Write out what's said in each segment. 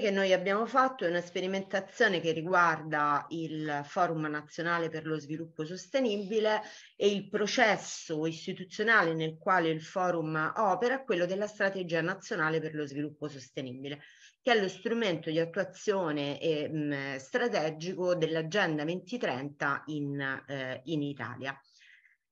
che noi abbiamo fatto è una sperimentazione che riguarda il Forum Nazionale per lo Sviluppo Sostenibile e il processo istituzionale nel quale il Forum opera, quello della Strategia Nazionale per lo Sviluppo Sostenibile, che è lo strumento di attuazione e, strategico dell'Agenda 2030 in, eh, in Italia.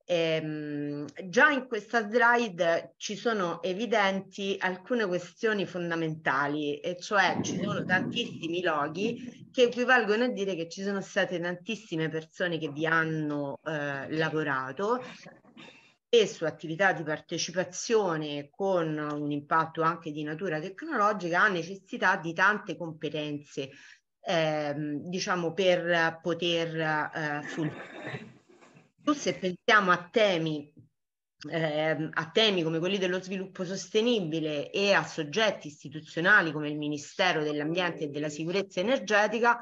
Ehm, già in questa slide ci sono evidenti alcune questioni fondamentali, e cioè ci sono tantissimi loghi che equivalgono a dire che ci sono state tantissime persone che vi hanno eh, lavorato su attività di partecipazione con un impatto anche di natura tecnologica ha necessità di tante competenze, ehm, diciamo, per poter eh, funzionare più se pensiamo a temi, eh, a temi, come quelli dello sviluppo sostenibile e a soggetti istituzionali come il Ministero dell'Ambiente e della Sicurezza Energetica,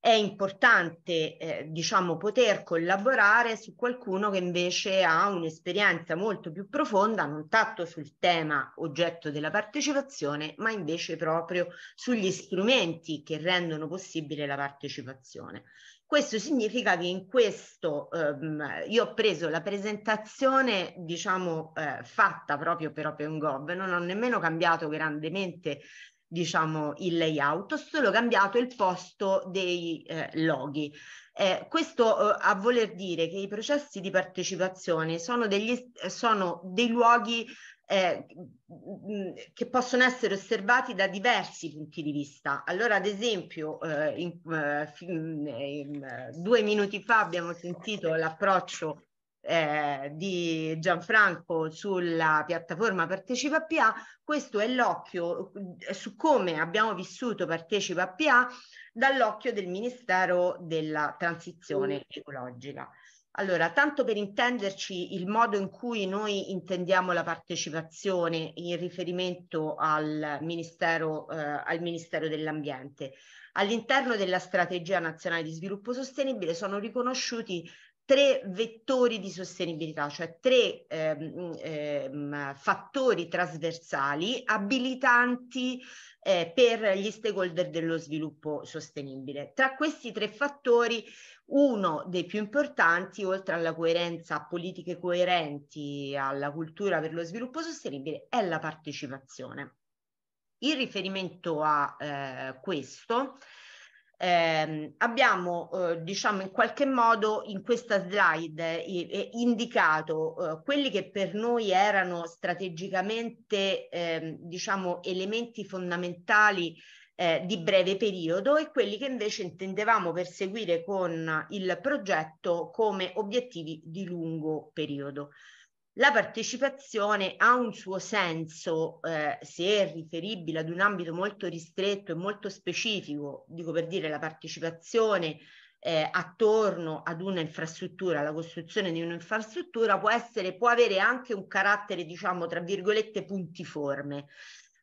è importante eh, diciamo, poter collaborare su qualcuno che invece ha un'esperienza molto più profonda, non tanto sul tema oggetto della partecipazione, ma invece proprio sugli strumenti che rendono possibile la partecipazione. Questo significa che in questo ehm, io ho preso la presentazione, diciamo, eh, fatta proprio per OpenGov, non ho nemmeno cambiato grandemente diciamo il layout, ho solo cambiato il posto dei eh, loghi. Eh, questo eh, a voler dire che i processi di partecipazione sono, degli, sono dei luoghi eh, mm, mm, che possono essere osservati da diversi punti di vista. Allora, ad esempio, eh, in, eh, mm, in, eh, due minuti fa abbiamo sentito l'approccio eh, di Gianfranco sulla piattaforma Partecipa PA, questo è l'occhio eh, su come abbiamo vissuto Partecipa PA dall'occhio del Ministero della Transizione Ecologica. Allora, tanto per intenderci il modo in cui noi intendiamo la partecipazione in riferimento al Ministero, eh, al Ministero dell'Ambiente. All'interno della Strategia Nazionale di Sviluppo Sostenibile sono riconosciuti tre vettori di sostenibilità, cioè tre ehm, ehm, fattori trasversali abilitanti eh, per gli stakeholder dello sviluppo sostenibile. Tra questi tre fattori uno dei più importanti, oltre alla coerenza, a politiche coerenti, alla cultura per lo sviluppo sostenibile, è la partecipazione. In riferimento a eh, questo, eh, abbiamo eh, diciamo in qualche modo in questa slide eh, indicato quelli che per noi erano strategicamente ehm, diciamo elementi fondamentali eh, di breve periodo e quelli che invece intendevamo perseguire con il progetto come obiettivi di lungo periodo. La partecipazione ha un suo senso, eh, se è riferibile ad un ambito molto ristretto e molto specifico, dico per dire la partecipazione eh, attorno ad un'infrastruttura, alla costruzione di un'infrastruttura, può, essere, può avere anche un carattere, diciamo, tra virgolette, puntiforme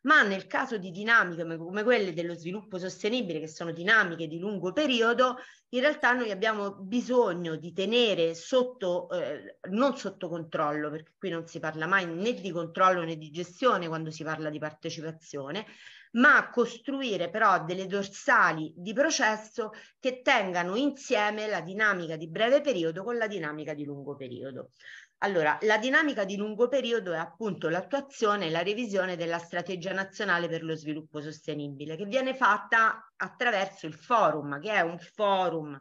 ma nel caso di dinamiche come quelle dello sviluppo sostenibile, che sono dinamiche di lungo periodo, in realtà noi abbiamo bisogno di tenere sotto, eh, non sotto controllo, perché qui non si parla mai né di controllo né di gestione quando si parla di partecipazione, ma costruire però delle dorsali di processo che tengano insieme la dinamica di breve periodo con la dinamica di lungo periodo. Allora, la dinamica di lungo periodo è appunto l'attuazione e la revisione della strategia nazionale per lo sviluppo sostenibile, che viene fatta attraverso il forum, che è un forum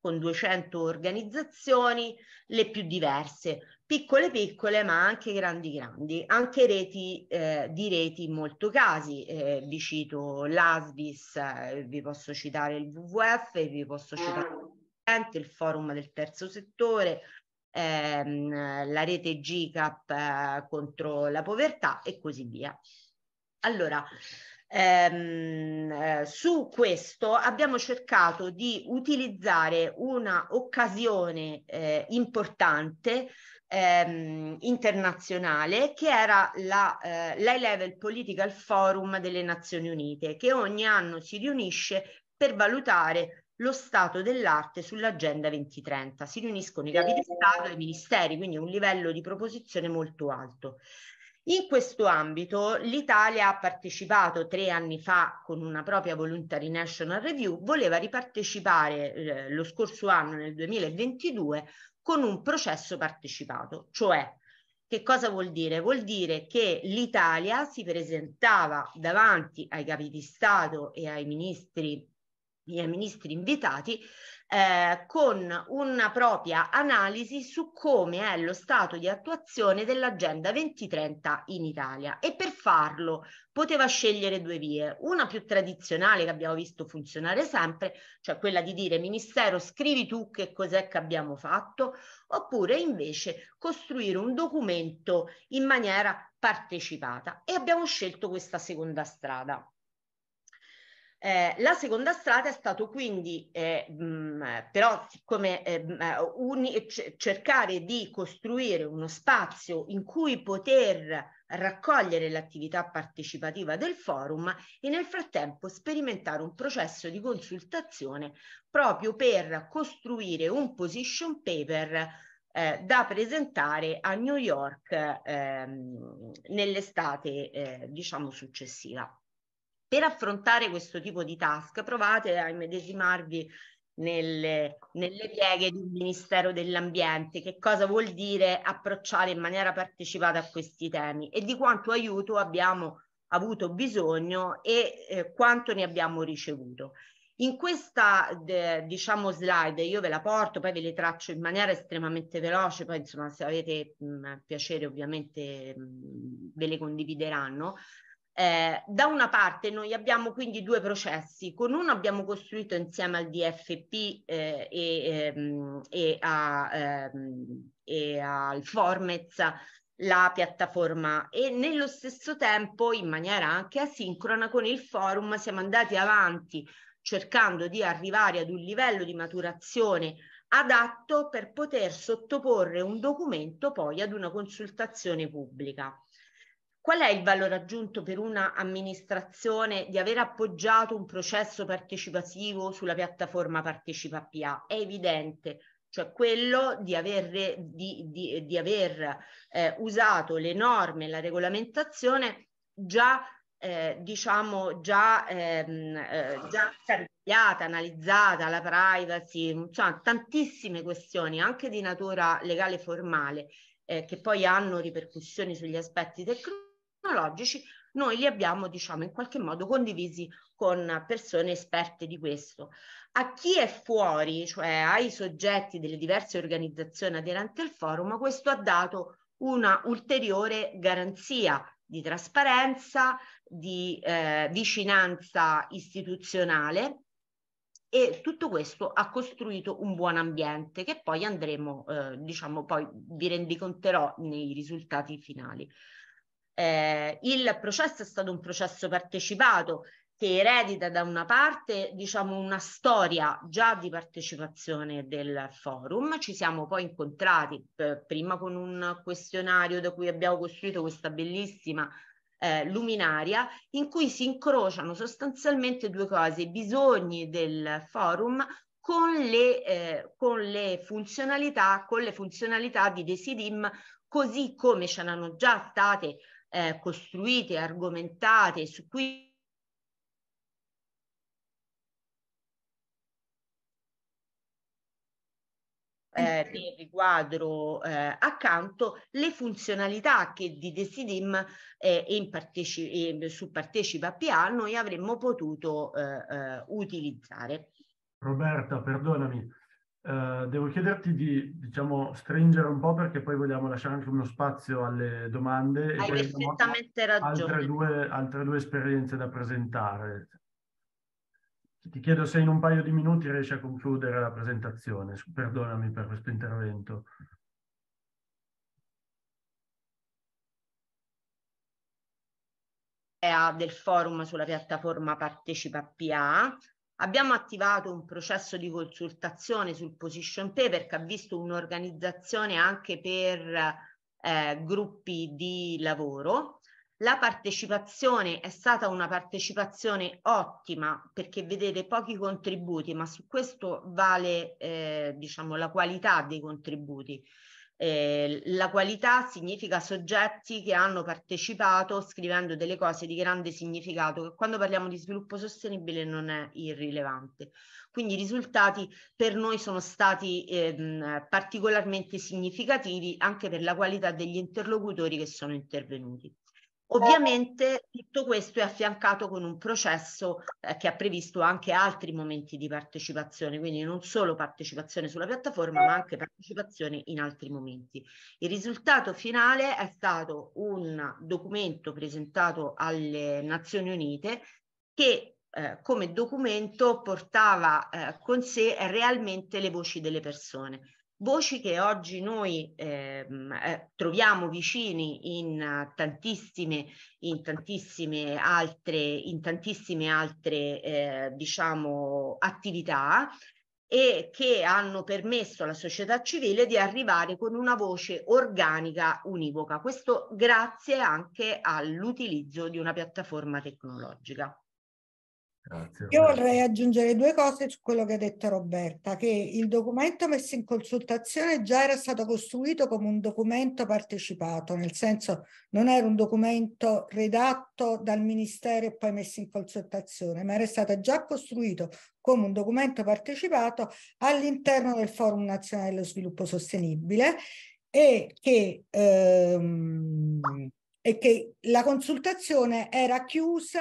con 200 organizzazioni, le più diverse, piccole piccole ma anche grandi grandi, anche reti eh, di reti in molti casi, eh, vi cito l'ASBIS, eh, vi posso citare il WWF, vi posso citare il forum del terzo settore, ehm, la rete GCAP eh, contro la povertà e così via. Allora, ehm, eh, su questo abbiamo cercato di utilizzare un'occasione eh, importante ehm, internazionale che era la, eh, l'High Political Forum delle Nazioni Unite che ogni anno si riunisce per valutare lo stato dell'arte sull'agenda 2030. Si riuniscono i capi di Stato e i ministeri, quindi un livello di proposizione molto alto. In questo ambito l'Italia ha partecipato tre anni fa con una propria Voluntary National Review, voleva ripartecipare eh, lo scorso anno, nel 2022, con un processo partecipato, cioè che cosa vuol dire? Vuol dire che l'Italia si presentava davanti ai capi di Stato e ai ministri e i ministri invitati, eh, con una propria analisi su come è lo stato di attuazione dell'Agenda 2030 in Italia. E per farlo poteva scegliere due vie, una più tradizionale che abbiamo visto funzionare sempre, cioè quella di dire Ministero scrivi tu che cos'è che abbiamo fatto, oppure invece costruire un documento in maniera partecipata. E abbiamo scelto questa seconda strada. Eh, la seconda strada è stato quindi eh, mh, però siccome eh, eh, uni- c- cercare di costruire uno spazio in cui poter raccogliere l'attività partecipativa del forum e nel frattempo sperimentare un processo di consultazione proprio per costruire un position paper eh, da presentare a New York ehm, nell'estate eh, diciamo successiva. Per affrontare questo tipo di task provate a immedesimarvi nelle, nelle pieghe del Ministero dell'Ambiente, che cosa vuol dire approcciare in maniera partecipata a questi temi e di quanto aiuto abbiamo avuto bisogno e eh, quanto ne abbiamo ricevuto. In questa de, diciamo slide io ve la porto, poi ve le traccio in maniera estremamente veloce, poi insomma se avete mh, mm, piacere ovviamente mh, mm, ve le condivideranno. Eh, da una parte noi abbiamo quindi due processi, con uno abbiamo costruito insieme al DFP eh, e, ehm, e, a, ehm, e al Formez la piattaforma e nello stesso tempo in maniera anche asincrona con il forum siamo andati avanti cercando di arrivare ad un livello di maturazione adatto per poter sottoporre un documento poi ad una consultazione pubblica. Qual è il valore aggiunto per un'amministrazione di aver appoggiato un processo partecipativo sulla piattaforma Partecipa PA? È evidente, cioè quello di aver, di, di, di aver eh, usato le norme, la regolamentazione già, eh, diciamo, già, ehm, eh, già cambiata, analizzata, la privacy, insomma, tantissime questioni anche di natura legale formale eh, che poi hanno ripercussioni sugli aspetti tecnologici tecnologici, noi li abbiamo, diciamo, in qualche modo condivisi con persone esperte di questo. A chi è fuori, cioè ai soggetti delle diverse organizzazioni aderenti al forum, questo ha dato una ulteriore garanzia di trasparenza, di eh, vicinanza istituzionale e tutto questo ha costruito un buon ambiente che poi andremo, eh, diciamo, poi vi rendiconterò nei risultati finali. Eh, il processo è stato un processo partecipato che eredita da una parte diciamo una storia già di partecipazione del forum. Ci siamo poi incontrati eh, prima con un questionario da cui abbiamo costruito questa bellissima eh, luminaria in cui si incrociano sostanzialmente due cose, i bisogni del forum con le, eh, con le funzionalità, con le funzionalità di Desidim, così come ce n'erano già state eh, costruite, argomentate, su cui eh, nel riquadro eh, accanto le funzionalità che di Desidim eh, in parteci- eh, su Partecipa PA noi avremmo potuto eh, eh, utilizzare. Roberta, perdonami, eh, devo chiederti di diciamo, stringere un po' perché poi vogliamo lasciare anche uno spazio alle domande. Hai perfettamente ragione. Altre due, altre due esperienze da presentare. Ti chiedo se in un paio di minuti riesci a concludere la presentazione. Perdonami per questo intervento. del forum sulla piattaforma Partecipa PA Abbiamo attivato un processo di consultazione sul position paper che ha visto un'organizzazione anche per eh, gruppi di lavoro. La partecipazione è stata una partecipazione ottima perché vedete pochi contributi, ma su questo vale eh, diciamo, la qualità dei contributi. Eh, la qualità significa soggetti che hanno partecipato scrivendo delle cose di grande significato, che quando parliamo di sviluppo sostenibile non è irrilevante. Quindi i risultati per noi sono stati ehm, particolarmente significativi anche per la qualità degli interlocutori che sono intervenuti. Ovviamente tutto questo è affiancato con un processo eh, che ha previsto anche altri momenti di partecipazione, quindi non solo partecipazione sulla piattaforma, ma anche partecipazione in altri momenti. Il risultato finale è stato un documento presentato alle Nazioni Unite che eh, come documento portava eh, con sé realmente le voci delle persone. Voci che oggi noi ehm, eh, troviamo vicini in tantissime, in tantissime altre, in tantissime altre eh, diciamo, attività e che hanno permesso alla società civile di arrivare con una voce organica univoca. Questo grazie anche all'utilizzo di una piattaforma tecnologica. Grazie. Io vorrei aggiungere due cose su quello che ha detto Roberta, che il documento messo in consultazione già era stato costruito come un documento partecipato, nel senso non era un documento redatto dal Ministero e poi messo in consultazione, ma era stato già costruito come un documento partecipato all'interno del Forum Nazionale dello Sviluppo Sostenibile e che... Ehm, e che la consultazione era chiusa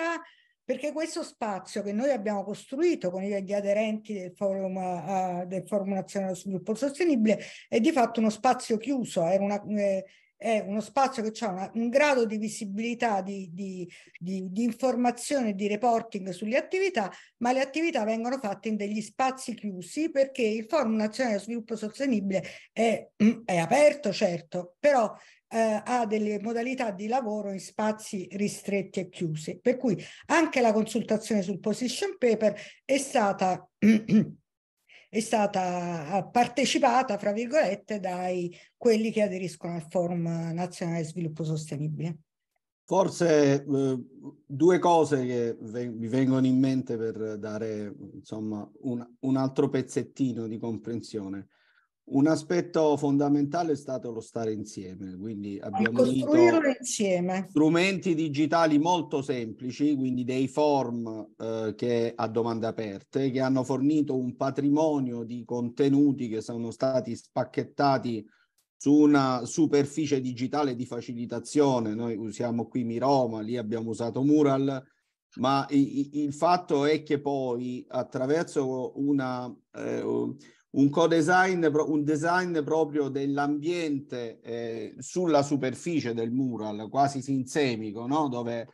perché questo spazio che noi abbiamo costruito con gli aderenti del Forum, uh, del Forum Nazionale dello Sviluppo Sostenibile è di fatto uno spazio chiuso, era una, eh, è uno spazio che ha una, un grado di visibilità, di, di, di, di informazione, di reporting sulle attività, ma le attività vengono fatte in degli spazi chiusi perché il Forum Nazionale Sviluppo Sostenibile è, è aperto, certo, però eh, ha delle modalità di lavoro in spazi ristretti e chiusi. Per cui anche la consultazione sul position paper è stata... è stata partecipata, fra virgolette, dai quelli che aderiscono al Forum Nazionale Sviluppo Sostenibile. Forse eh, due cose che vi vengono in mente per dare insomma, un, un altro pezzettino di comprensione. Un aspetto fondamentale è stato lo stare insieme, quindi abbiamo unito insieme. strumenti digitali molto semplici, quindi dei form eh, che a domande aperte, che hanno fornito un patrimonio di contenuti che sono stati spacchettati su una superficie digitale di facilitazione. Noi usiamo qui Miroma, lì abbiamo usato Mural, ma il fatto è che poi attraverso una, eh, un co-design, un design proprio dell'ambiente eh, sulla superficie del mural, quasi sinsemico, no? dove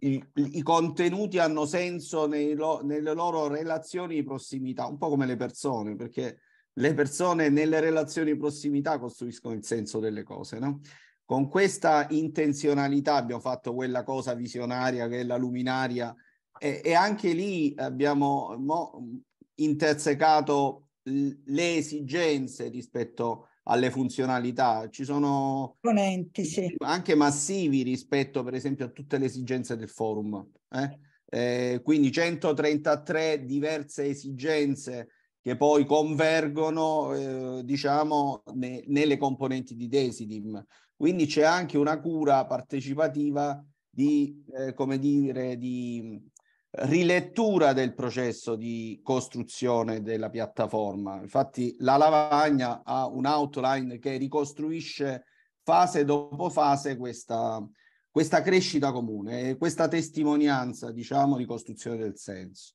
i, i, contenuti hanno senso lo, nelle loro relazioni di prossimità, un po' come le persone, perché le persone nelle relazioni di prossimità costruiscono il senso delle cose, no? Con questa intenzionalità abbiamo fatto quella cosa visionaria che è la luminaria e, e anche lì abbiamo mo, intersecato le esigenze rispetto alle funzionalità, ci sono Ponenti, sì. anche massivi rispetto per esempio a tutte le esigenze del forum. Eh? Eh, quindi 133 diverse esigenze che poi convergono eh, diciamo ne, nelle componenti di Desidim. Quindi c'è anche una cura partecipativa di, eh, come dire, di rilettura del processo di costruzione della piattaforma. Infatti la lavagna ha un outline che ricostruisce fase dopo fase questa, questa crescita comune, e questa testimonianza, diciamo, di costruzione del senso.